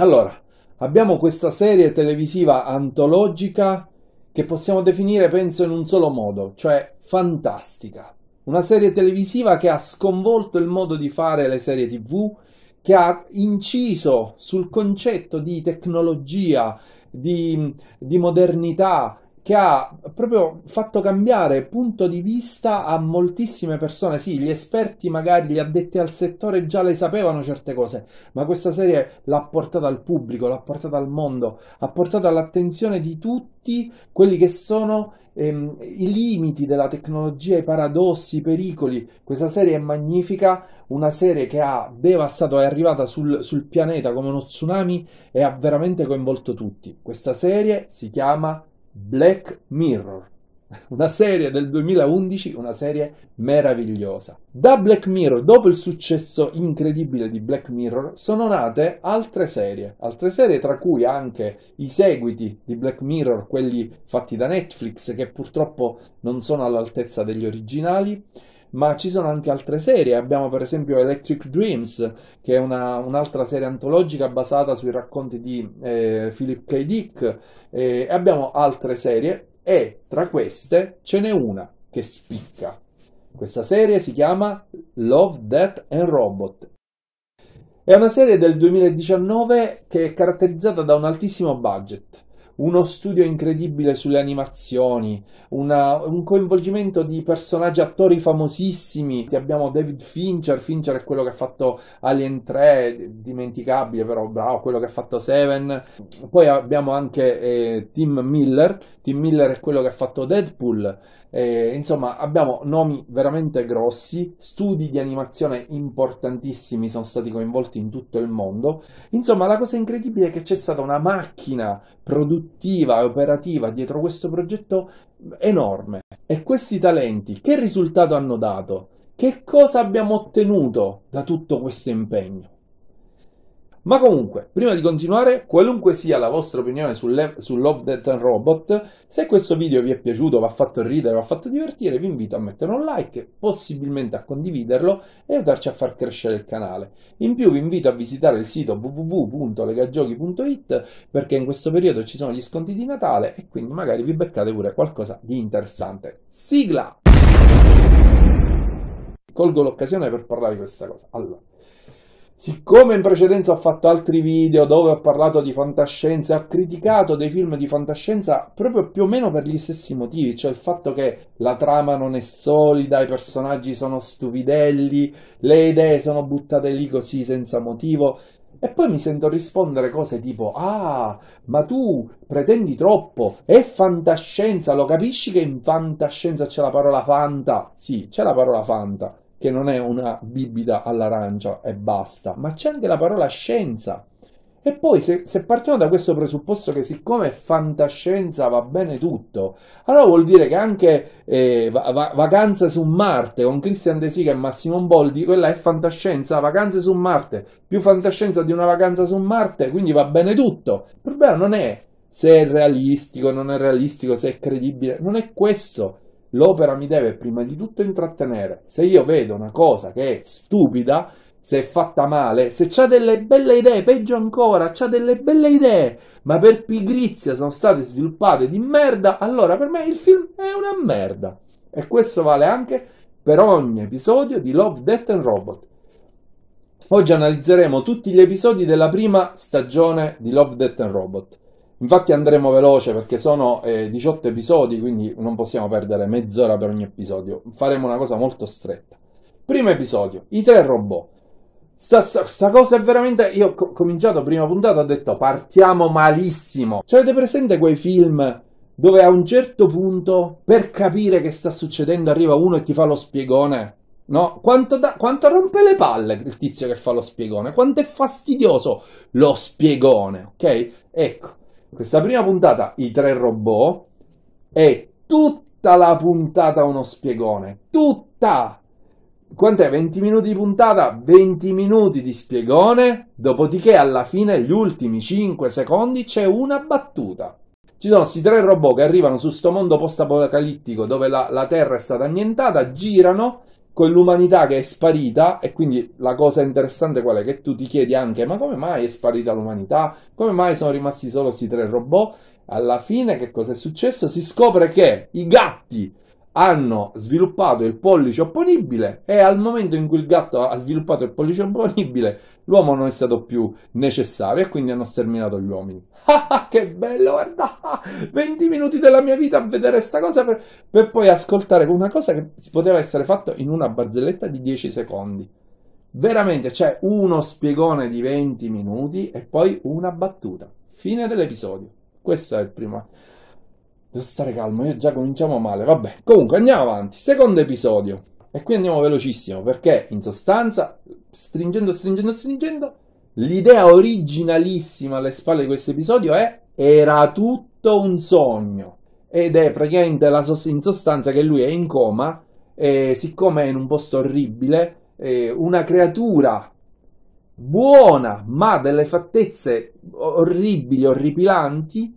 Allora, abbiamo questa serie televisiva antologica che possiamo definire, penso, in un solo modo, cioè fantastica. Una serie televisiva che ha sconvolto il modo di fare le serie tv, che ha inciso sul concetto di tecnologia, di, di modernità, che ha proprio fatto cambiare punto di vista a moltissime persone. Sì, gli esperti, magari gli addetti al settore, già le sapevano certe cose, ma questa serie l'ha portata al pubblico, l'ha portata al mondo, ha portato all'attenzione di tutti quelli che sono ehm, i limiti della tecnologia, i paradossi, i pericoli. Questa serie è magnifica, una serie che ha devastato, è arrivata sul, sul pianeta come uno tsunami e ha veramente coinvolto tutti. Questa serie si chiama Black Mirror, una serie del 2011, una serie meravigliosa. Da Black Mirror, dopo il successo incredibile di Black Mirror, sono nate altre serie, altre serie tra cui anche i seguiti di Black Mirror, quelli fatti da Netflix che purtroppo non sono all'altezza degli originali ma ci sono anche altre serie. Abbiamo per esempio Electric Dreams, che è una, un'altra serie antologica basata sui racconti di eh, Philip K. Dick. E abbiamo altre serie e tra queste ce n'è una che spicca. Questa serie si chiama Love, Death and Robot. È una serie del 2019 che è caratterizzata da un altissimo budget uno studio incredibile sulle animazioni, una, un coinvolgimento di personaggi, attori famosissimi. Abbiamo David Fincher, Fincher è quello che ha fatto Alien 3, dimenticabile però, bravo, quello che ha fatto Seven. Poi abbiamo anche eh, Tim Miller, Tim Miller è quello che ha fatto Deadpool eh, insomma, abbiamo nomi veramente grossi, studi di animazione importantissimi sono stati coinvolti in tutto il mondo. Insomma, la cosa incredibile è che c'è stata una macchina produttiva e operativa dietro questo progetto enorme. E questi talenti, che risultato hanno dato? Che cosa abbiamo ottenuto da tutto questo impegno? Ma comunque, prima di continuare, qualunque sia la vostra opinione su, Love, Death and Robot, se questo video vi è piaciuto, vi ha fatto ridere, vi ha fatto divertire, vi invito a mettere un like, possibilmente a condividerlo e aiutarci a far crescere il canale. In più vi invito a visitare il sito www.legagiochi.it perché in questo periodo ci sono gli sconti di Natale e quindi magari vi beccate pure qualcosa di interessante. Sigla! Colgo l'occasione per parlare di questa cosa. Allora, Siccome in precedenza ho fatto altri video dove ho parlato di fantascienza, ho criticato dei film di fantascienza proprio più o meno per gli stessi motivi, cioè il fatto che la trama non è solida, i personaggi sono stupidelli, le idee sono buttate lì così senza motivo. E poi mi sento rispondere cose tipo: Ah, ma tu pretendi troppo, è fantascienza, lo capisci che in fantascienza c'è la parola fanta? Sì, c'è la parola fanta che non è una bibita all'arancia e basta, ma c'è anche la parola scienza. E poi se, se, partiamo da questo presupposto che siccome è fantascienza va bene tutto, allora vuol dire che anche eh, va, va, Vacanze su Marte con Christian De Sica e Massimo Boldi, quella è fantascienza, Vacanze su Marte, più fantascienza di una vacanza su Marte, quindi va bene tutto. Il problema non è se è realistico, non è realistico, se è credibile, non è questo. L'opera mi deve prima di tutto intrattenere. Se io vedo una cosa che è stupida, se è fatta male, se ha delle belle idee, peggio ancora, ha delle belle idee, ma per pigrizia sono state sviluppate di merda, allora per me il film è una merda. E questo vale anche per ogni episodio di Love, Death and Robot. Oggi analizzeremo tutti gli episodi della prima stagione di Love, Death and Robot. Infatti andremo veloce perché sono eh, 18 episodi, quindi non possiamo perdere mezz'ora per ogni episodio. Faremo una cosa molto stretta. Primo episodio, i tre robot. Sta, sta, sta cosa è veramente... Io ho cominciato prima puntata, ho detto partiamo malissimo. Cioè, avete presente quei film dove a un certo punto, per capire che sta succedendo, arriva uno e ti fa lo spiegone? No? Quanto, da, quanto, rompe le palle il tizio che fa lo spiegone? Quanto è fastidioso lo spiegone, ok? Ecco, questa prima puntata, I tre robot, è tutta la puntata uno spiegone. Tutta! Quant'è? 20 minuti di puntata, 20 minuti di spiegone, dopodiché alla fine, gli ultimi 5 secondi, c'è una battuta. Ci sono questi tre robot che arrivano su questo mondo post-apocalittico dove la, la Terra è stata annientata, girano quell'umanità che è sparita e quindi la cosa interessante qual è? Che tu ti chiedi anche ma come mai è sparita l'umanità? Come mai sono rimasti solo questi tre robot? Alla fine che cosa è successo? Si scopre che i gatti hanno sviluppato il pollice opponibile e al momento in cui il gatto ha sviluppato il pollice opponibile l'uomo non è stato più necessario e quindi hanno sterminato gli uomini. Ah, ah, che bello, guarda, 20 ah, minuti della mia vita a vedere questa cosa per, per poi ascoltare una cosa che poteva essere fatta in una barzelletta di 10 secondi. Veramente, c'è cioè uno spiegone di 20 minuti e poi una battuta. Fine dell'episodio. Questo è il primo. Devo stare calmo, io già cominciamo male, vabbè. Comunque andiamo avanti, secondo episodio. E qui andiamo velocissimo perché in sostanza, stringendo, stringendo, stringendo, l'idea originalissima alle spalle di questo episodio è era tutto un sogno. Ed è praticamente la sost- in sostanza che lui è in coma e siccome è in un posto orribile, una creatura buona ma delle fattezze orribili, orripilanti,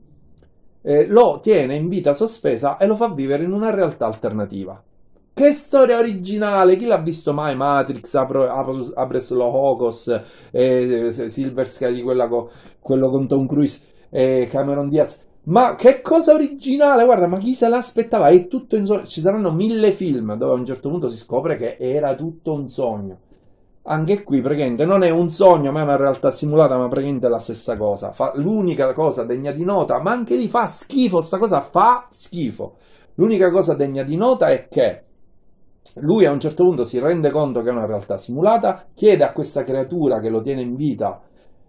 eh, lo tiene in vita sospesa e lo fa vivere in una realtà alternativa. Che storia originale! Chi l'ha visto mai? Matrix, Apro, Lo Hocus, eh, eh, Silver Sky, co, quello con Tom Cruise e eh, Cameron Diaz. Ma che cosa originale! Guarda, ma chi se l'aspettava? È tutto in sogno. Ci saranno mille film dove a un certo punto si scopre che era tutto un sogno anche qui praticamente non è un sogno ma è una realtà simulata ma praticamente è la stessa cosa fa l'unica cosa degna di nota ma anche lì fa schifo sta cosa fa schifo l'unica cosa degna di nota è che lui a un certo punto si rende conto che è una realtà simulata chiede a questa creatura che lo tiene in vita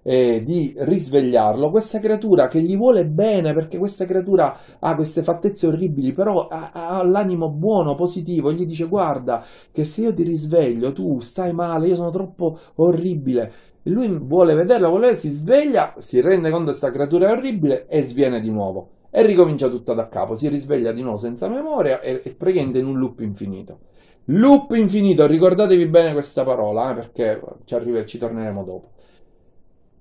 eh, di risvegliarlo, questa creatura che gli vuole bene perché questa creatura ha queste fattezze orribili, però ha, ha l'animo buono, positivo, e gli dice guarda che se io ti risveglio tu stai male, io sono troppo orribile. E lui vuole vederla, vuole vedere, si sveglia, si rende conto che questa creatura è orribile e sviene di nuovo. E ricomincia tutto da capo, si risveglia di nuovo senza memoria e, e praticamente in un loop infinito. Loop infinito, ricordatevi bene questa parola eh, perché ci, arriva, ci torneremo dopo.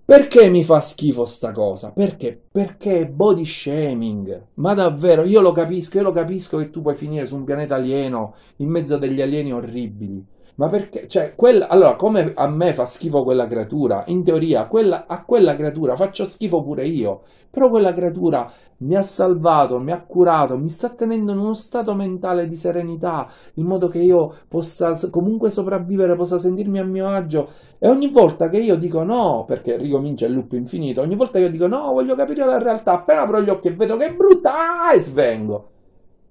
Perché mi fa schifo sta cosa? Perché? Perché è body shaming. Ma davvero, io lo capisco, io lo capisco che tu puoi finire su un pianeta alieno, in mezzo a degli alieni orribili. Ma perché? Cioè, quella, allora, come a me fa schifo quella creatura, in teoria quella, a quella creatura faccio schifo pure io, però quella creatura mi ha salvato, mi ha curato, mi sta tenendo in uno stato mentale di serenità, in modo che io possa comunque sopravvivere, possa sentirmi a mio agio. E ogni volta che io dico no, perché ricomincia il loop infinito, ogni volta che io dico no, voglio capire la realtà, appena apro gli occhi e vedo che è brutta, ah, e svengo.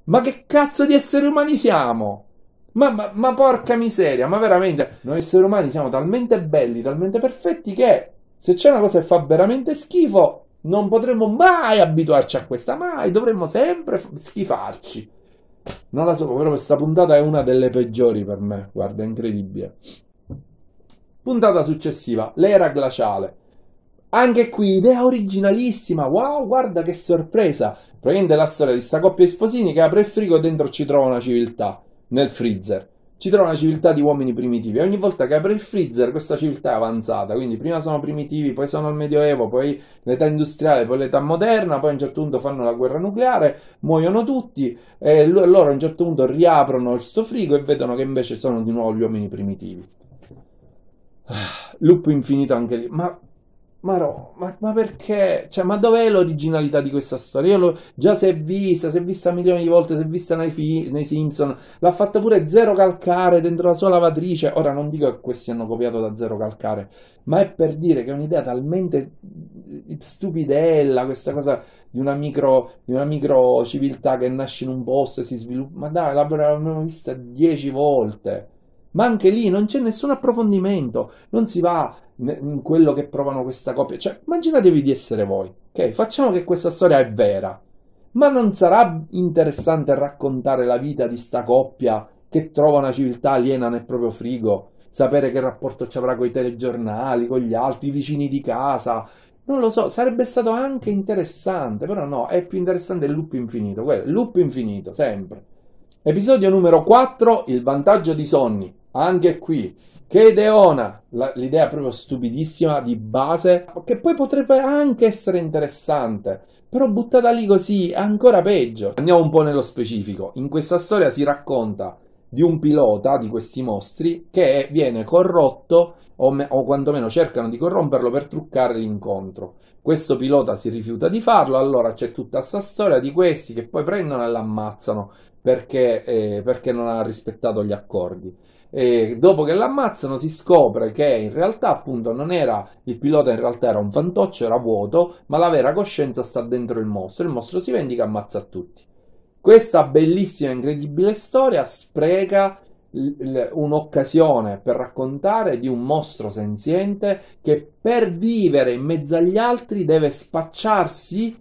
Ma che cazzo di esseri umani siamo? Ma, ma, ma, porca miseria, ma veramente, noi esseri umani siamo talmente belli, talmente perfetti che se c'è una cosa che fa veramente schifo, non potremmo mai abituarci a questa, mai, dovremmo sempre schifarci. Non la so, però questa puntata è una delle peggiori per me, guarda, è incredibile. Puntata successiva, l'era glaciale. Anche qui idea originalissima, wow, guarda che sorpresa. Praticamente la storia di sta coppia di sposini che apre il frigo e dentro ci trova una civiltà nel freezer. Ci trova una civiltà di uomini primitivi e ogni volta che apre il freezer questa civiltà è avanzata, quindi prima sono primitivi, poi sono al medioevo, poi l'età industriale, poi l'età moderna, poi a un certo punto fanno la guerra nucleare, muoiono tutti e loro a un certo punto riaprono il sto frigo e vedono che invece sono di nuovo gli uomini primitivi. Ah, loop infinito anche lì, ma ma, ma, ma perché? Cioè, ma dov'è l'originalità di questa storia? Io l'ho, già si è vista, si è vista milioni di volte, si è vista nei, fi, nei Simpson, l'ha fatta pure Zero Calcare dentro la sua lavatrice. Ora non dico che questi hanno copiato da Zero Calcare, ma è per dire che è un'idea talmente stupidella questa cosa di una micro, di una micro civiltà che nasce in un posto e si sviluppa. Ma dai, l'abbiamo vista dieci volte ma anche lì non c'è nessun approfondimento, non si va in quello che provano questa coppia. Cioè, immaginatevi di essere voi, ok? Facciamo che questa storia è vera, ma non sarà interessante raccontare la vita di sta coppia che trova una civiltà aliena nel proprio frigo, sapere che rapporto ci avrà con i telegiornali, con gli altri, i vicini di casa. Non lo so, sarebbe stato anche interessante, però no, è più interessante il loop infinito, quello, loop infinito, sempre. Episodio numero 4, il vantaggio di Sonny. Anche qui, che ideona, l'idea proprio stupidissima di base, che poi potrebbe anche essere interessante, però buttata lì così è ancora peggio. Andiamo un po' nello specifico. In questa storia si racconta di un pilota di questi mostri che viene corrotto o, me- o quantomeno cercano di corromperlo per truccare l'incontro. Questo pilota si rifiuta di farlo, allora c'è tutta questa storia di questi che poi prendono e l'ammazzano perché, eh, perché non ha rispettato gli accordi. E dopo che l'ammazzano si scopre che in realtà appunto non era il pilota in realtà era un fantoccio era vuoto ma la vera coscienza sta dentro il mostro il mostro si vendica e ammazza tutti questa bellissima e incredibile storia spreca un'occasione per raccontare di un mostro senziente che per vivere in mezzo agli altri deve spacciarsi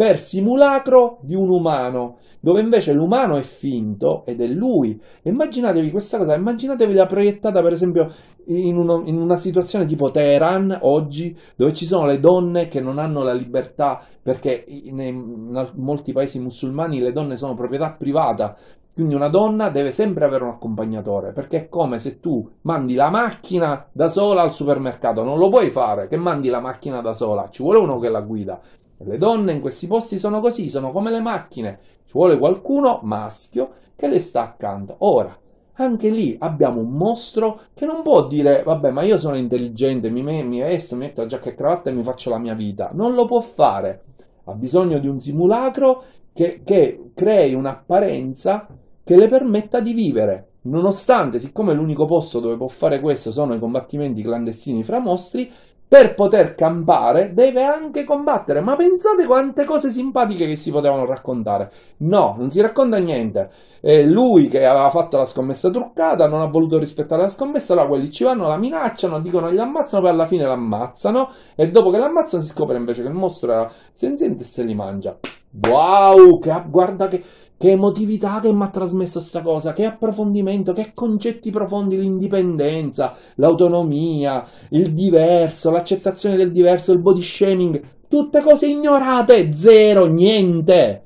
per simulacro di un umano, dove invece l'umano è finto ed è lui. Immaginatevi questa cosa, immaginatevi la proiettata per esempio in, uno, in una situazione tipo Teheran oggi, dove ci sono le donne che non hanno la libertà, perché in, in molti paesi musulmani le donne sono proprietà privata, quindi una donna deve sempre avere un accompagnatore, perché è come se tu mandi la macchina da sola al supermercato, non lo puoi fare che mandi la macchina da sola, ci vuole uno che la guida, le donne in questi posti sono così, sono come le macchine. Ci vuole qualcuno maschio che le sta accanto. Ora, anche lì abbiamo un mostro che non può dire vabbè ma io sono intelligente, mi, me, mi vesto, mi metto la giacca e cravatta e mi faccio la mia vita. Non lo può fare. Ha bisogno di un simulacro che, che crei un'apparenza che le permetta di vivere. Nonostante, siccome l'unico posto dove può fare questo sono i combattimenti clandestini fra mostri, per poter campare deve anche combattere. Ma pensate quante cose simpatiche che si potevano raccontare. No, non si racconta niente. È eh, lui che aveva fatto la scommessa truccata, non ha voluto rispettare la scommessa, allora quelli ci vanno, la minacciano, dicono gli ammazzano, poi alla fine l'ammazzano e dopo che l'ammazzano si scopre invece che il mostro era senziente e se li mangia. Wow, che, guarda che che emotività che mi ha trasmesso questa cosa, che approfondimento, che concetti profondi, l'indipendenza, l'autonomia, il diverso, l'accettazione del diverso, il body shaming, tutte cose ignorate, zero, niente.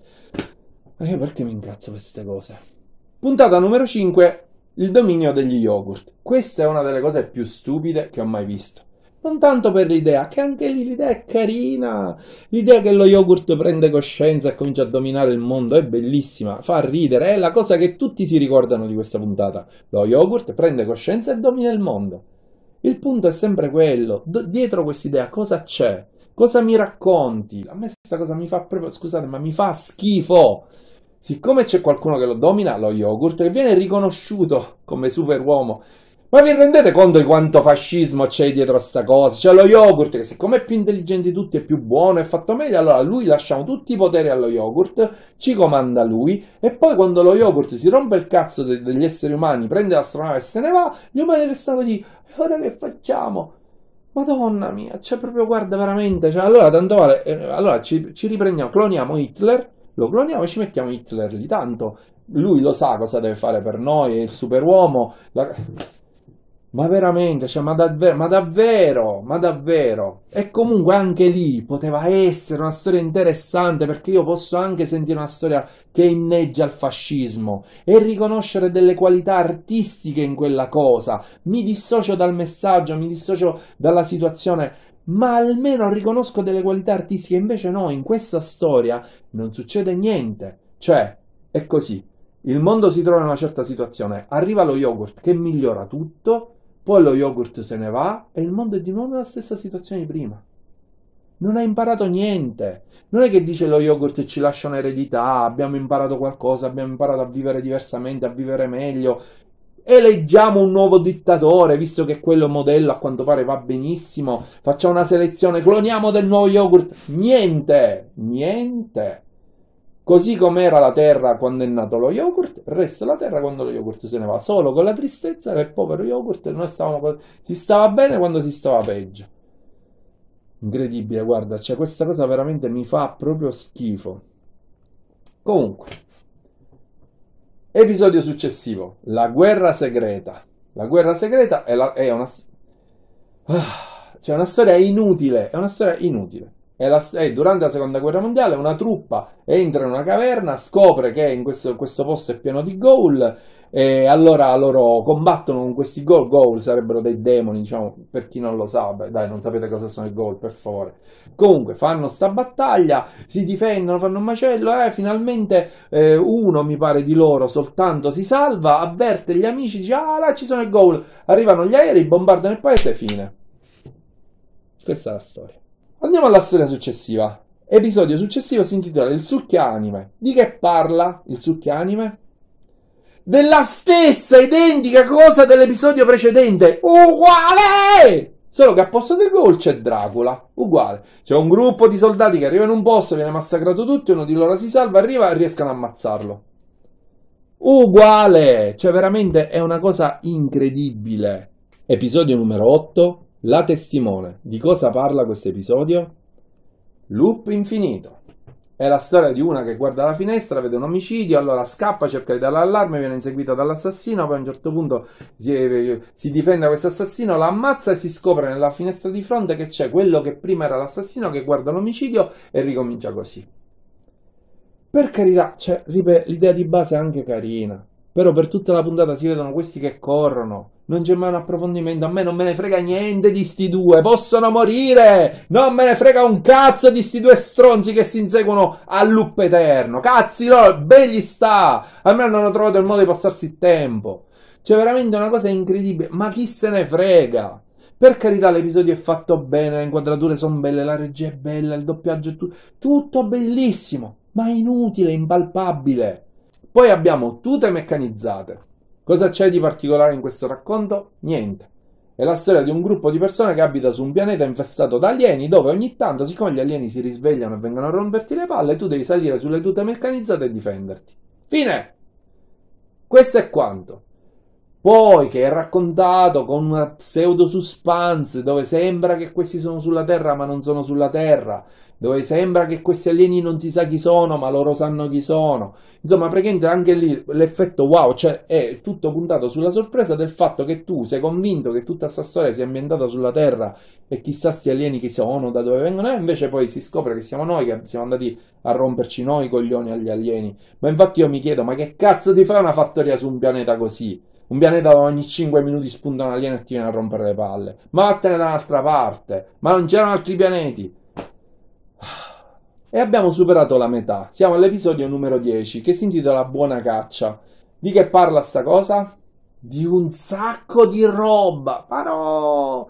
Ma io perché mi incazzo queste cose? Puntata numero 5, il dominio degli yogurt. Questa è una delle cose più stupide che ho mai visto. Non tanto per l'idea, che anche lì l'idea è carina. L'idea che lo yogurt prende coscienza e comincia a dominare il mondo è bellissima, fa ridere, è la cosa che tutti si ricordano di questa puntata. Lo yogurt prende coscienza e domina il mondo. Il punto è sempre quello, Do- dietro quest'idea cosa c'è? Cosa mi racconti? A me questa cosa mi fa proprio, scusate, ma mi fa schifo. Siccome c'è qualcuno che lo domina, lo yogurt, e viene riconosciuto come superuomo, ma vi rendete conto di quanto fascismo c'è dietro a sta cosa? C'è cioè, lo yogurt che siccome è più intelligente di tutti, è più buono, è fatto meglio, allora lui lasciamo tutti i poteri allo yogurt, ci comanda lui, e poi quando lo yogurt si rompe il cazzo de- degli esseri umani, prende l'astronave e se ne va, gli umani restano così, e ora che facciamo? Madonna mia, cioè proprio guarda veramente, cioè, allora tanto vale, eh, allora ci, ci riprendiamo, cloniamo Hitler, lo cloniamo e ci mettiamo Hitler lì, tanto lui lo sa cosa deve fare per noi, è il superuomo, la... Ma veramente, cioè, ma davvero, ma davvero, ma davvero. E comunque anche lì poteva essere una storia interessante perché io posso anche sentire una storia che inneggia il fascismo e riconoscere delle qualità artistiche in quella cosa. Mi dissocio dal messaggio, mi dissocio dalla situazione, ma almeno riconosco delle qualità artistiche. Invece no, in questa storia non succede niente. Cioè, è così. Il mondo si trova in una certa situazione, arriva lo yogurt che migliora tutto, poi lo yogurt se ne va e il mondo è di nuovo nella stessa situazione di prima. Non hai imparato niente. Non è che dice lo yogurt ci lascia un'eredità, abbiamo imparato qualcosa, abbiamo imparato a vivere diversamente, a vivere meglio. Eleggiamo un nuovo dittatore, visto che quello modello a quanto pare va benissimo. Facciamo una selezione, cloniamo del nuovo yogurt. Niente, niente. Così com'era la terra quando è nato lo yogurt, resta la terra quando lo yogurt se ne va, solo con la tristezza che il povero yogurt noi stavamo, si stava bene quando si stava peggio. Incredibile, guarda, cioè questa cosa veramente mi fa proprio schifo. Comunque, episodio successivo, la guerra segreta. La guerra segreta è, la, è una... Ah, cioè una storia inutile, è una storia inutile la, è eh, durante la seconda guerra mondiale una truppa entra in una caverna, scopre che in questo, questo posto è pieno di ghoul e allora loro combattono con questi ghoul, ghoul sarebbero dei demoni diciamo per chi non lo sa, beh, dai non sapete cosa sono i ghoul per favore comunque fanno sta battaglia, si difendono, fanno un macello e eh, finalmente eh, uno mi pare di loro soltanto si salva, avverte gli amici dice ah là ci sono i ghoul, arrivano gli aerei bombardano il paese e fine questa è la storia Andiamo alla storia successiva. Episodio successivo si intitola Il succhia anime. Di che parla il succhia anime? Della stessa identica cosa dell'episodio precedente. Uguale! Solo che a posto del gol c'è Dracula, uguale. C'è un gruppo di soldati che arriva in un posto, viene massacrato tutto, uno di loro si salva, arriva e riescono a ammazzarlo. Uguale! Cioè veramente è una cosa incredibile. Episodio numero 8, la testimone. Di cosa parla questo episodio? Loop infinito. È la storia di una che guarda la finestra, vede un omicidio, allora scappa, cerca di dare l'allarme, viene inseguita dall'assassino, poi a un certo punto si, eh, si difende da questo assassino, la ammazza e si scopre nella finestra di fronte che c'è quello che prima era l'assassino che guarda l'omicidio e ricomincia così. Per carità, cioè, l'idea di base è anche carina, però per tutta la puntata si vedono questi che corrono. Non c'è mai un approfondimento. A me non me ne frega niente di sti due. Possono morire. Non me ne frega un cazzo di sti due stronzi che si inseguono al loop eterno. Cazzi loro, ben gli sta. Almeno non hanno trovato il modo di passarsi il tempo. C'è veramente una cosa incredibile. Ma chi se ne frega? Per carità, l'episodio è fatto bene, le inquadrature sono belle, la regia è bella, il doppiaggio è tutto. Tutto bellissimo. Ma è inutile, impalpabile. Poi abbiamo tute meccanizzate. Cosa c'è di particolare in questo racconto? Niente. È la storia di un gruppo di persone che abita su un pianeta infestato da alieni dove ogni tanto, siccome gli alieni si risvegliano e vengono a romperti le palle, tu devi salire sulle tute meccanizzate e difenderti. Fine! Questo è quanto. Poi che è raccontato con una pseudo suspense dove sembra che questi sono sulla Terra ma non sono sulla Terra, dove sembra che questi alieni non si sa chi sono, ma loro sanno chi sono. Insomma, praticamente anche lì l'effetto wow, cioè è tutto puntato sulla sorpresa del fatto che tu sei convinto che tutta questa storia sia ambientata sulla Terra e chissà sti alieni chi sono, da dove vengono, e eh, invece poi si scopre che siamo noi che siamo andati a romperci noi coglioni agli alieni. Ma infatti io mi chiedo, ma che cazzo ti fa una fattoria su un pianeta così? un pianeta dove ogni 5 minuti spunta un alieno e ti viene a rompere le palle. Ma vattene da un'altra parte, ma non c'erano altri pianeti. E abbiamo superato la metà. Siamo all'episodio numero 10 che si intitola Buona caccia. Di che parla sta cosa? Di un sacco di roba. Parò!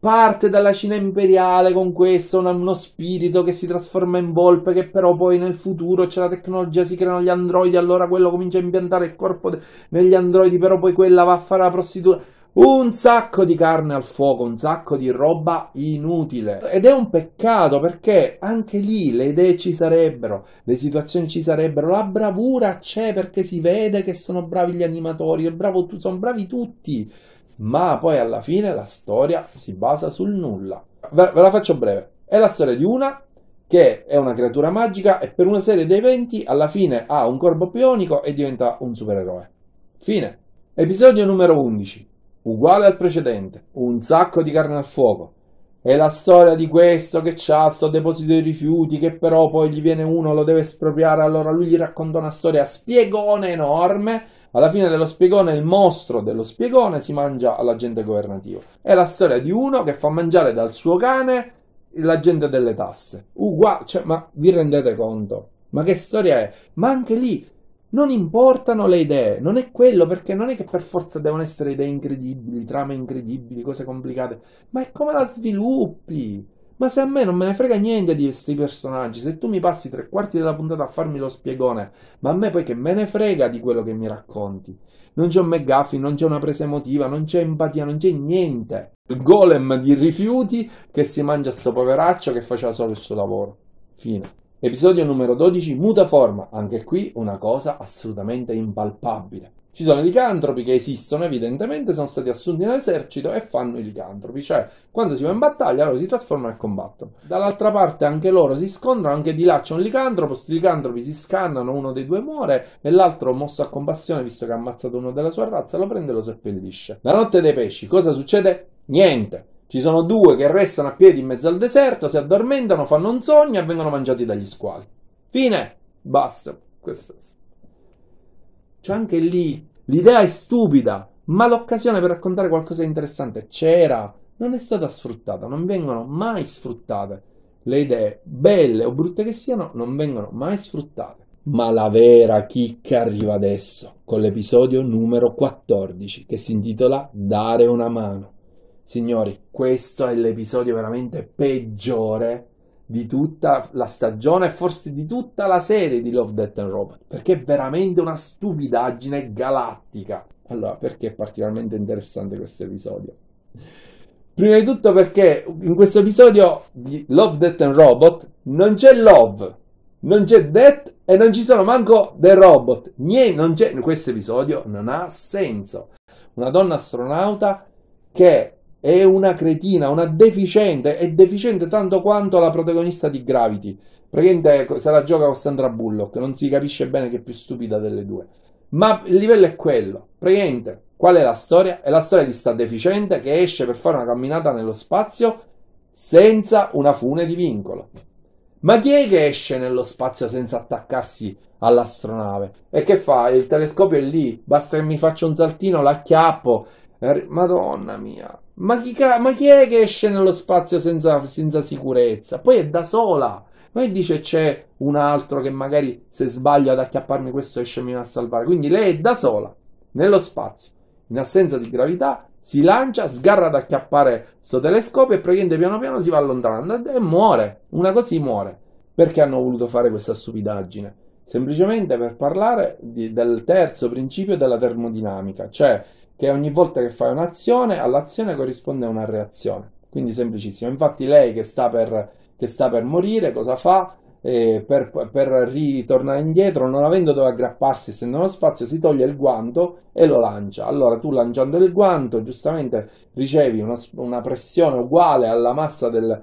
Parte dalla Cina imperiale con questo, uno spirito che si trasforma in volpe, che però poi nel futuro c'è la tecnologia, si creano gli androidi, allora quello comincia a impiantare il corpo negli androidi, però poi quella va a fare la prostituzione un sacco di carne al fuoco, un sacco di roba inutile. Ed è un peccato perché anche lì le idee ci sarebbero, le situazioni ci sarebbero, la bravura c'è perché si vede che sono bravi gli animatori, bravo, sono bravi tutti. Ma poi alla fine la storia si basa sul nulla. Ve, ve la faccio breve. È la storia di una che è una creatura magica e per una serie di eventi alla fine ha un corpo bionico e diventa un supereroe. Fine. Episodio numero 11 uguale al precedente, un sacco di carne al fuoco. È la storia di questo che c'ha sto deposito di rifiuti che però poi gli viene uno, lo deve espropriare, allora lui gli racconta una storia spiegone enorme. Alla fine dello spiegone il mostro dello spiegone si mangia all'agente governativo. È la storia di uno che fa mangiare dal suo cane l'agente delle tasse. Uguale, cioè, ma vi rendete conto? Ma che storia è? Ma anche lì non importano le idee, non è quello perché non è che per forza devono essere idee incredibili, trame incredibili, cose complicate, ma è come la sviluppi. Ma se a me non me ne frega niente di questi personaggi, se tu mi passi tre quarti della puntata a farmi lo spiegone, ma a me poi che me ne frega di quello che mi racconti. Non c'è un McGuffin, non c'è una presa emotiva, non c'è empatia, non c'è niente. Il golem di rifiuti che si mangia sto poveraccio che faceva solo il suo lavoro. Fine. Episodio numero 12, muta forma, anche qui una cosa assolutamente impalpabile. Ci sono i licantropi che esistono, evidentemente sono stati assunti nell'esercito e fanno i licantropi, cioè quando si va in battaglia loro si trasformano e combattono. Dall'altra parte anche loro si scontrano, anche di là c'è un licantropo, questi licantropi si scannano, uno dei due muore e l'altro mosso a compassione visto che ha ammazzato uno della sua razza lo prende e lo seppellisce. La notte dei pesci cosa succede? Niente! Ci sono due che restano a piedi in mezzo al deserto, si addormentano, fanno un sogno e vengono mangiati dagli squali. Fine. Basta. Questo. Cioè anche lì l'idea è stupida, ma l'occasione per raccontare qualcosa di interessante c'era. Non è stata sfruttata, non vengono mai sfruttate. Le idee, belle o brutte che siano, non vengono mai sfruttate. Ma la vera chicca arriva adesso, con l'episodio numero 14, che si intitola Dare una mano. Signori, questo è l'episodio veramente peggiore di tutta la stagione e forse di tutta la serie di Love, Death and Robot, perché è veramente una stupidaggine galattica. Allora, perché è particolarmente interessante questo episodio? Prima di tutto perché in questo episodio di Love, Death and Robot non c'è Love, non c'è Death e non ci sono manco dei robot. Niente, non c'è. questo episodio non ha senso. Una donna astronauta che è una cretina, una deficiente, è deficiente tanto quanto la protagonista di Gravity. Praticamente se la gioca con Sandra Bullock, non si capisce bene che è più stupida delle due. Ma il livello è quello. Praticamente, qual è la storia? È la storia di sta deficiente che esce per fare una camminata nello spazio senza una fune di vincolo. Ma chi è che esce nello spazio senza attaccarsi all'astronave? E che fa? Il telescopio è lì, basta che mi faccio un saltino, l'acchiappo. Eh, Madonna mia, ma chi, ma chi, è che esce nello spazio senza, senza sicurezza? Poi è da sola. Ma che dice c'è un altro che magari se sbaglio ad acchiapparmi questo esce a salvare. Quindi lei è da sola, nello spazio, in assenza di gravità, si lancia, sgarra ad acchiappare questo telescopio e praticamente piano piano si va allontanando e muore. Una così muore. Perché hanno voluto fare questa stupidaggine? Semplicemente per parlare di, del terzo principio della termodinamica, cioè che ogni volta che fai un'azione, all'azione corrisponde una reazione. Quindi semplicissimo. Infatti lei che sta per, che sta per morire, cosa fa? Eh, per, per, ritornare indietro, non avendo dove aggrapparsi, essendo uno spazio, si toglie il guanto e lo lancia. Allora tu lanciando il guanto, giustamente ricevi una, una pressione uguale alla massa del,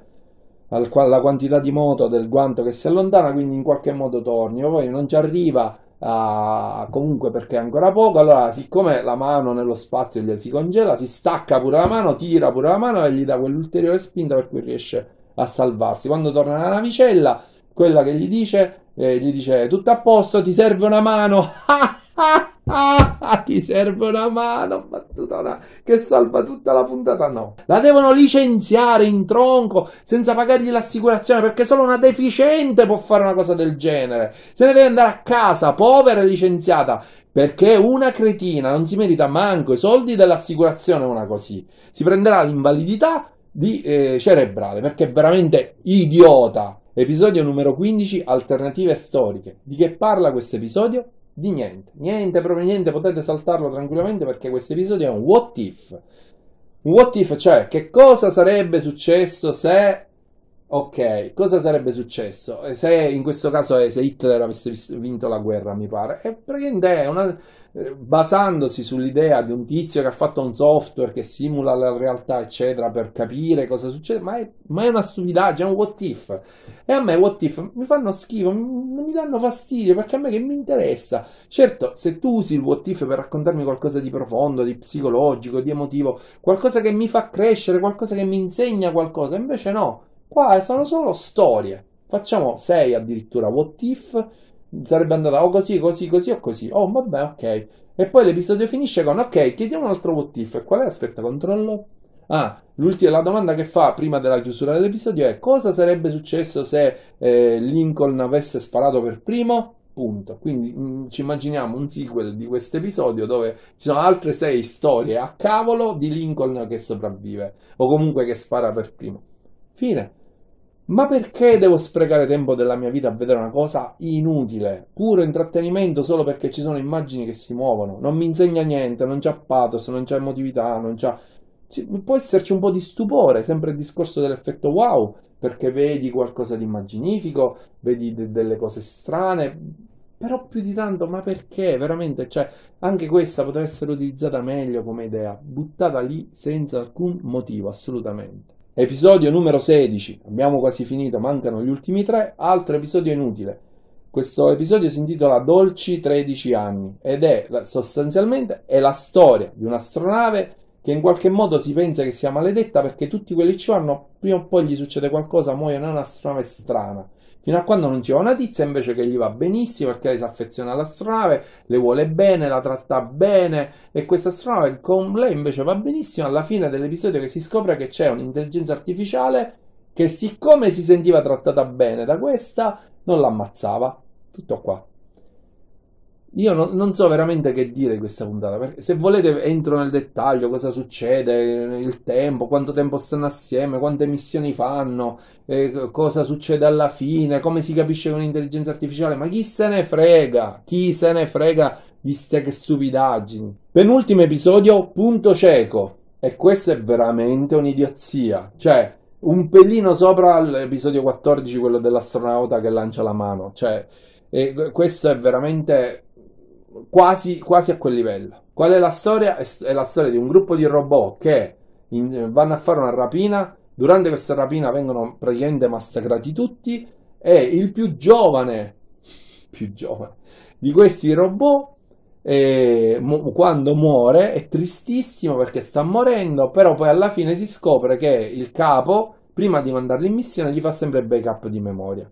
alla quantità di moto del guanto che si allontana, quindi in qualche modo torni, o poi non ci arriva Uh, comunque perché è ancora poco allora siccome la mano nello spazio gli si congela si stacca pure la mano tira pure la mano e gli dà quell'ulteriore spinta per cui riesce a salvarsi quando torna la navicella quella che gli dice eh, gli dice tutto a posto ti serve una mano ah, ah. Ah, ti serve una mano, battutona, che salva tutta la puntata? No. La devono licenziare in tronco senza pagargli l'assicurazione perché solo una deficiente può fare una cosa del genere. Se ne deve andare a casa, povera e licenziata, perché una cretina non si merita manco i soldi dell'assicurazione, una così. Si prenderà l'invalidità di, eh, cerebrale perché è veramente idiota. Episodio numero 15, Alternative storiche. Di che parla questo episodio? di niente, niente, proprio niente, potete saltarlo tranquillamente perché questo episodio è un what if. what if, cioè che cosa sarebbe successo se Ok, cosa sarebbe successo? Eh, se in questo caso è, eh, se Hitler avesse vinto la guerra, mi pare, e praticamente una, eh, basandosi sull'idea di un tizio che ha fatto un software che simula la realtà, eccetera, per capire cosa succede, ma è, ma è una stupidaggine, è un what if. E a me what if mi fanno schifo, mi, mi danno fastidio, perché a me che mi interessa. Certo, se tu usi il what if per raccontarmi qualcosa di profondo, di psicologico, di emotivo, qualcosa che mi fa crescere, qualcosa che mi insegna qualcosa, invece no Qua sono solo storie. Facciamo 6 addirittura what if sarebbe andata o così, così, così o così. Oh, vabbè, ok. E poi l'episodio finisce con ok, chiediamo un altro what if. E qual è? Aspetta, controllo. Ah, l'ultima la domanda che fa prima della chiusura dell'episodio è cosa sarebbe successo se eh, Lincoln avesse sparato per primo? Punto. Quindi mh, mm, ci immaginiamo un sequel di questo episodio dove ci sono altre sei storie a cavolo di Lincoln che sopravvive o comunque che spara per primo. Fine. Ma perché devo sprecare tempo della mia vita a vedere una cosa inutile, puro intrattenimento solo perché ci sono immagini che si muovono? Non mi insegna niente, non c'è pathos, non c'è emotività, non c'è... Può esserci un po' di stupore, sempre il discorso dell'effetto wow, perché vedi qualcosa di immaginifico, vedi de- delle cose strane, però più di tanto, ma perché? Veramente, cioè, anche questa potrebbe essere utilizzata meglio come idea, buttata lì senza alcun motivo, assolutamente. Episodio numero 16, abbiamo quasi finito, mancano gli ultimi tre, altro episodio inutile. Questo episodio si intitola Dolci 13 anni ed è sostanzialmente è la storia di un'astronave che in qualche modo si pensa che sia maledetta perché tutti quelli ci vanno prima o poi gli succede qualcosa, muoiono, è un'astronave strana. Fino a quando non ci va una tizia invece che gli va benissimo perché lei si affeziona all'astronave, le vuole bene, la tratta bene e questa astronave con lei invece va benissimo alla fine dell'episodio che si scopre che c'è un'intelligenza artificiale che siccome si sentiva trattata bene da questa non l'ammazzava. Tutto qua. Io non, non, so veramente che dire di questa puntata, perché se volete entro nel dettaglio cosa succede, il tempo, quanto tempo stanno assieme, quante missioni fanno, eh, cosa succede alla fine, come si capisce con l'intelligenza artificiale, ma chi se ne frega? Chi se ne frega di ste che stupidaggini? Penultimo episodio, punto cieco. E questa è veramente un'idiozia. Cioè, un pelino sopra l'episodio 14, quello dell'astronauta che lancia la mano. Cioè, questo è veramente quasi, quasi a quel livello. Qual è la storia? È la storia di un gruppo di robot che in, vanno a fare una rapina. Durante questa rapina vengono praticamente massacrati tutti. E il più giovane, più giovane di questi robot, eh, mu- quando muore, è tristissimo perché sta morendo. Però poi alla fine si scopre che il capo, prima di mandarlo in missione, gli fa sempre backup di memoria.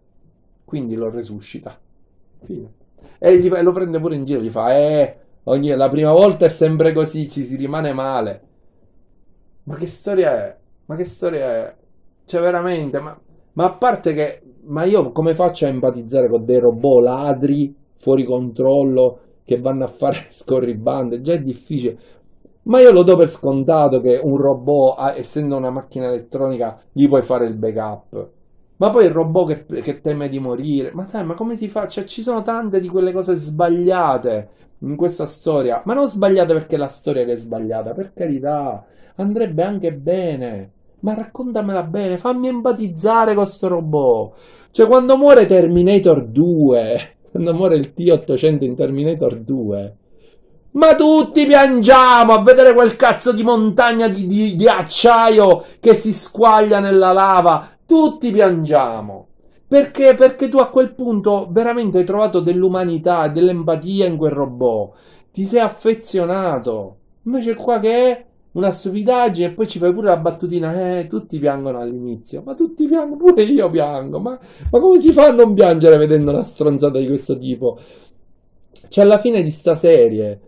Quindi lo resuscita. Fine. E, gli, e lo prende pure in giro, gli fa, eh, ogni, la prima volta è sempre così, ci si rimane male. Ma che storia è? Ma che storia è? Cioè, veramente, ma, ma a parte che, ma io come faccio a empatizzare con dei robot ladri, fuori controllo, che vanno a fare scorribande? Già è difficile. Ma io lo do per scontato che un robot, essendo una macchina elettronica, gli puoi fare il backup. Ma poi il robot che, che teme di morire. Ma dai, ma come si fa? Cioè, ci sono tante di quelle cose sbagliate in questa storia. Ma non sbagliate perché la storia che è sbagliata, per carità. Andrebbe anche bene. Ma raccontamela bene, fammi empatizzare con sto robot. Cioè, quando muore Terminator 2, quando muore il T-800 in Terminator 2, ma tutti piangiamo a vedere quel cazzo di montagna di, di, di, acciaio che si squaglia nella lava. Tutti piangiamo. Perché? Perché tu a quel punto veramente hai trovato dell'umanità, e dell'empatia in quel robot. Ti sei affezionato. Invece qua che è una stupidaggine e poi ci fai pure la battutina. Eh, tutti piangono all'inizio. Ma tutti piangono, pure io piango. Ma, ma come si fa a non piangere vedendo una stronzata di questo tipo? Cioè alla fine di sta serie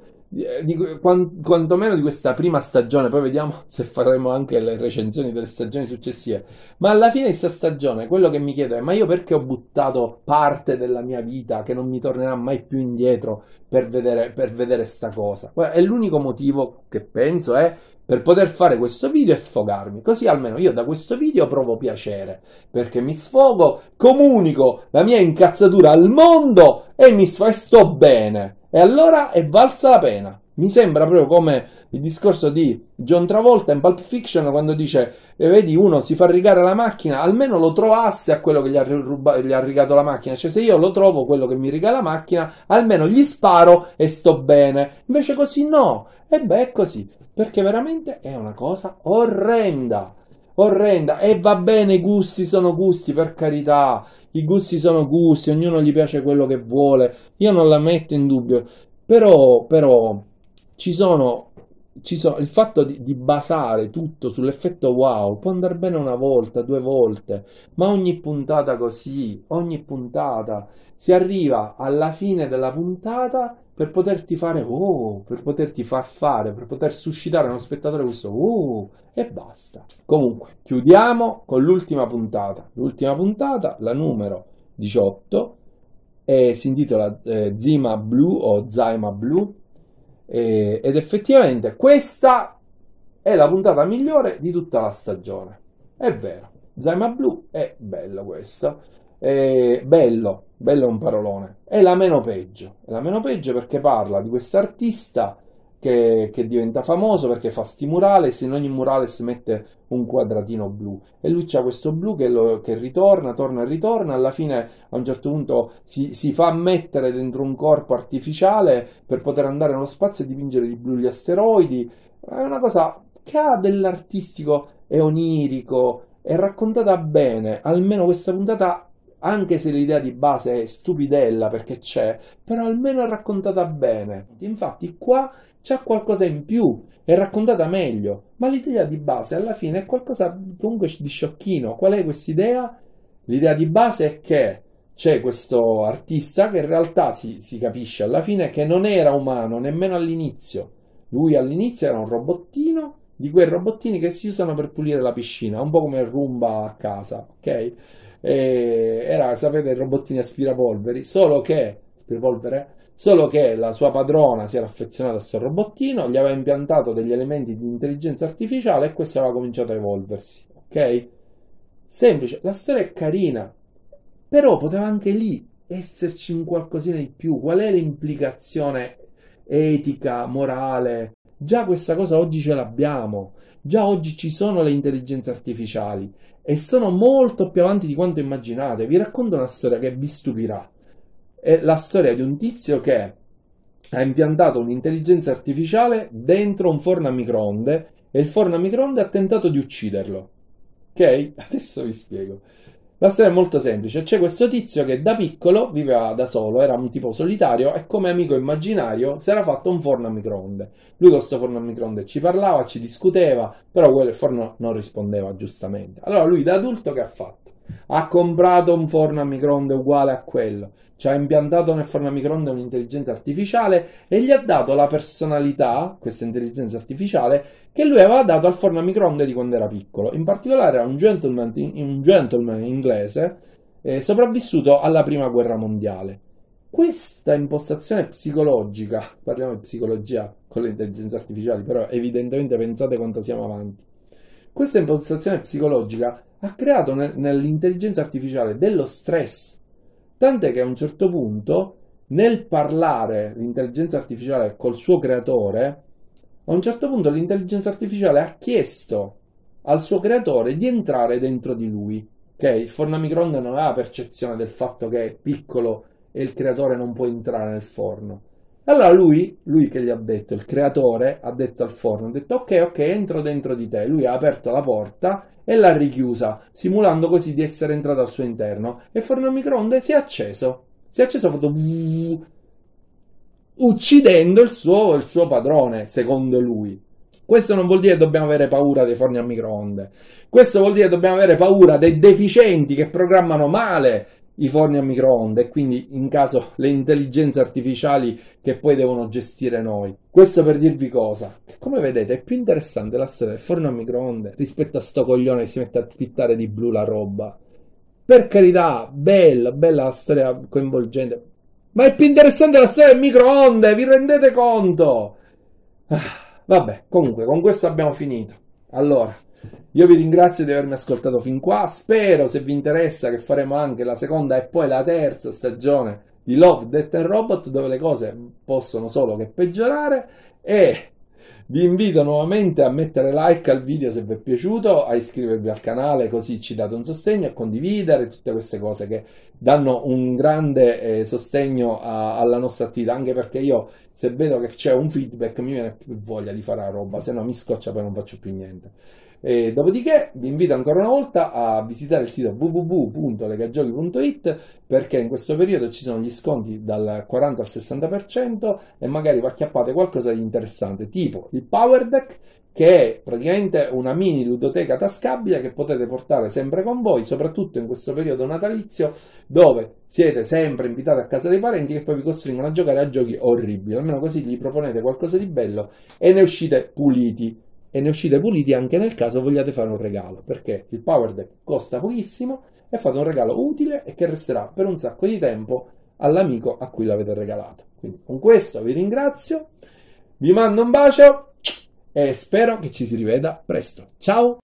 di, eh, quant, quantomeno di questa prima stagione, poi vediamo se faremo anche le recensioni delle stagioni successive. Ma alla fine di questa stagione, quello che mi chiedo è: ma io perché ho buttato parte della mia vita che non mi tornerà mai più indietro per vedere, per vedere sta cosa? Guarda, è l'unico motivo che penso è per poter fare questo video e sfogarmi. Così almeno io da questo video provo piacere, perché mi sfogo, comunico la mia incazzatura al mondo e mi sfogo e sto bene. E allora è valsa la pena. Mi sembra proprio come il discorso di John Travolta in Pulp Fiction quando dice, eh, vedi uno si fa rigare la macchina, almeno lo trovasse a quello che gli ha, ruba- gli ha rigato la macchina, cioè se io lo trovo quello che mi riga la macchina, almeno gli sparo e sto bene. Invece così no, e beh è così, perché veramente è una cosa orrenda orrenda. E va bene, i gusti sono gusti, per carità. I gusti sono gusti, ognuno gli piace quello che vuole. Io non la metto in dubbio. Però, però, ci sono... Ci sono il fatto di, di basare tutto sull'effetto wow può andare bene una volta, due volte, ma ogni puntata così, ogni puntata si arriva alla fine della puntata per poterti fare oh, per poterti far fare, per poter suscitare uno spettatore questo oh, e basta. Comunque, chiudiamo con l'ultima puntata. L'ultima puntata, la numero 18, e si intitola eh, Zima Blu o Zaima Blu e, ed effettivamente questa è la puntata migliore di tutta la stagione. È vero, Zaima Blu è bello questo. È bello bello un parolone, è la meno peggio, è la meno peggio perché parla di quest'artista che, che diventa famoso perché fa sti murales, in ogni murales mette un quadratino blu e lui c'ha questo blu che, lo, che ritorna, torna e ritorna, alla fine a un certo punto si, si, fa mettere dentro un corpo artificiale per poter andare nello spazio e dipingere di blu gli asteroidi, è una cosa che ha dell'artistico, e onirico, è raccontata bene, almeno questa puntata anche se l'idea di base è stupidella perché c'è, però almeno è raccontata bene. Infatti qua c'è qualcosa in più, è raccontata meglio, ma l'idea di base alla fine è qualcosa comunque di sciocchino. Qual è quest'idea? L'idea di base è che c'è questo artista che in realtà si, si capisce alla fine che non era umano nemmeno all'inizio. Lui all'inizio era un robottino di quei robottini che si usano per pulire la piscina, un po' come il rumba a casa, ok? E era, sapete, i robottini aspirapolveri, solo che, aspirapolvere, solo che la sua padrona si era affezionata a questo robottino, gli aveva impiantato degli elementi di intelligenza artificiale e questo aveva cominciato a evolversi, ok? Semplice, la storia è carina, però poteva anche lì esserci un qualcosina di più. Qual è l'implicazione etica, morale Già questa cosa oggi ce l'abbiamo, già oggi ci sono le intelligenze artificiali e sono molto più avanti di quanto immaginate. Vi racconto una storia che vi stupirà. È la storia di un tizio che ha impiantato un'intelligenza artificiale dentro un forno a microonde e il forno a microonde ha tentato di ucciderlo. Ok? Adesso vi spiego. La storia è molto semplice, c'è questo tizio che da piccolo viveva da solo, era un tipo solitario e come amico immaginario si era fatto un forno a microonde. Lui con questo forno a microonde ci parlava, ci discuteva, però quel forno non rispondeva giustamente. Allora lui da adulto che ha fatto? Ha comprato un forno a microonde uguale a quello, ci ha impiantato nel forno a microonde un'intelligenza artificiale e gli ha dato la personalità, questa intelligenza artificiale, che lui aveva dato al forno a microonde di quando era piccolo. In particolare a un gentleman, un gentleman inglese eh, sopravvissuto alla prima guerra mondiale. Questa impostazione psicologica, parliamo di psicologia con le intelligenze artificiali, però evidentemente pensate quanto siamo avanti questa impostazione psicologica ha creato nell'intelligenza artificiale dello stress, tant'è che a un certo punto nel parlare l'intelligenza artificiale col suo creatore, a un certo punto l'intelligenza artificiale ha chiesto al suo creatore di entrare dentro di lui. Ok, il forno a microonde non ha la percezione del fatto che è piccolo e il creatore non può entrare nel forno. Allora lui, lui che gli ha detto, il creatore, ha detto al forno, ha detto ok, ok, entro dentro di te. Lui ha aperto la porta e l'ha richiusa, simulando così di essere entrato al suo interno. E il forno a microonde si è acceso. Si è acceso, ha fatto uccidendo il suo, il suo padrone, secondo lui. Questo non vuol dire che dobbiamo avere paura dei forni a microonde. Questo vuol dire che dobbiamo avere paura dei deficienti che programmano male i forni a microonde e quindi in caso le intelligenze artificiali che poi devono gestire noi. Questo per dirvi cosa, come vedete è più interessante la storia del forno a microonde rispetto a sto coglione che si mette a twittare di blu la roba. Per carità, bella, bella la storia coinvolgente, ma è più interessante la storia del microonde, vi rendete conto? Ah, vabbè, comunque con questo abbiamo finito. Allora, io vi ringrazio di avermi ascoltato fin qua, spero se vi interessa che faremo anche la seconda e poi la terza stagione di Love, Death and Robot dove le cose possono solo che peggiorare e vi invito nuovamente a mettere like al video se vi è piaciuto, a iscrivervi al canale così ci date un sostegno, a condividere tutte queste cose che danno un grande eh, sostegno a, alla nostra attività, anche perché io se vedo che c'è un feedback mi viene più voglia di fare la roba, se no mi scoccia poi non faccio più niente. E dopodiché vi invito ancora una volta a visitare il sito www.legagiochi.it perché in questo periodo ci sono gli sconti dal 40 al 60% e magari vi acchiappate qualcosa di interessante, tipo il Power Deck che è praticamente una mini ludoteca tascabile che potete portare sempre con voi, soprattutto in questo periodo natalizio dove siete sempre invitati a casa dei parenti che poi vi costringono a giocare a giochi orribili, almeno così gli proponete qualcosa di bello e ne uscite puliti e ne uscite puliti anche nel caso vogliate fare un regalo, perché il Power Deck costa pochissimo e fate un regalo utile e che resterà per un sacco di tempo all'amico a cui l'avete regalato. Quindi con questo vi ringrazio, vi mando un bacio e spero che ci si riveda presto. Ciao!